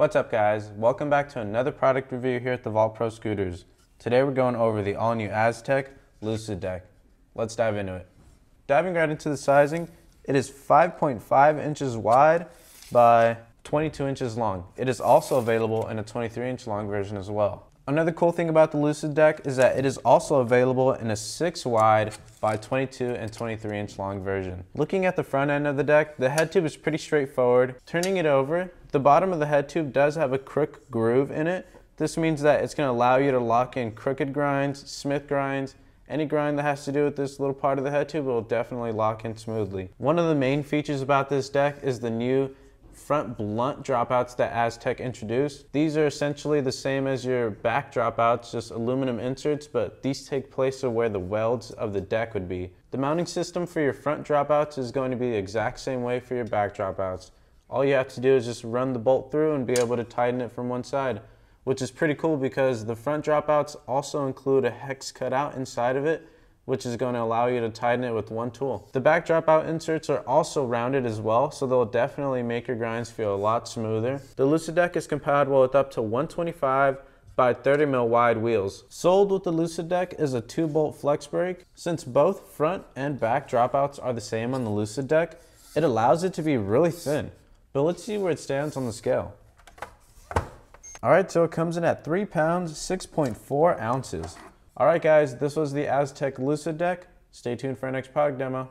What's up guys? Welcome back to another product review here at the Vol Pro Scooters. Today we're going over the all new Aztec Lucid Deck. Let's dive into it. Diving right into the sizing, it is 5.5 inches wide by 22 inches long. It is also available in a 23 inch long version as well. Another cool thing about the Lucid Deck is that it is also available in a 6 wide by 22 and 23 inch long version. Looking at the front end of the deck, the head tube is pretty straightforward. Turning it over, the bottom of the head tube does have a crook groove in it. This means that it's gonna allow you to lock in crooked grinds, smith grinds, any grind that has to do with this little part of the head tube will definitely lock in smoothly. One of the main features about this deck is the new front blunt dropouts that Aztec introduced. These are essentially the same as your back dropouts, just aluminum inserts, but these take place of where the welds of the deck would be. The mounting system for your front dropouts is going to be the exact same way for your back dropouts all you have to do is just run the bolt through and be able to tighten it from one side, which is pretty cool because the front dropouts also include a hex cutout inside of it, which is going to allow you to tighten it with one tool. The back dropout inserts are also rounded as well, so they'll definitely make your grinds feel a lot smoother. The Lucid Deck is compatible with up to 125 by 30 mil wide wheels. Sold with the Lucid Deck is a two bolt flex brake. Since both front and back dropouts are the same on the Lucid Deck, it allows it to be really thin. But let's see where it stands on the scale. All right, so it comes in at three pounds, 6.4 ounces. All right, guys, this was the Aztec Lucid Deck. Stay tuned for our next product demo.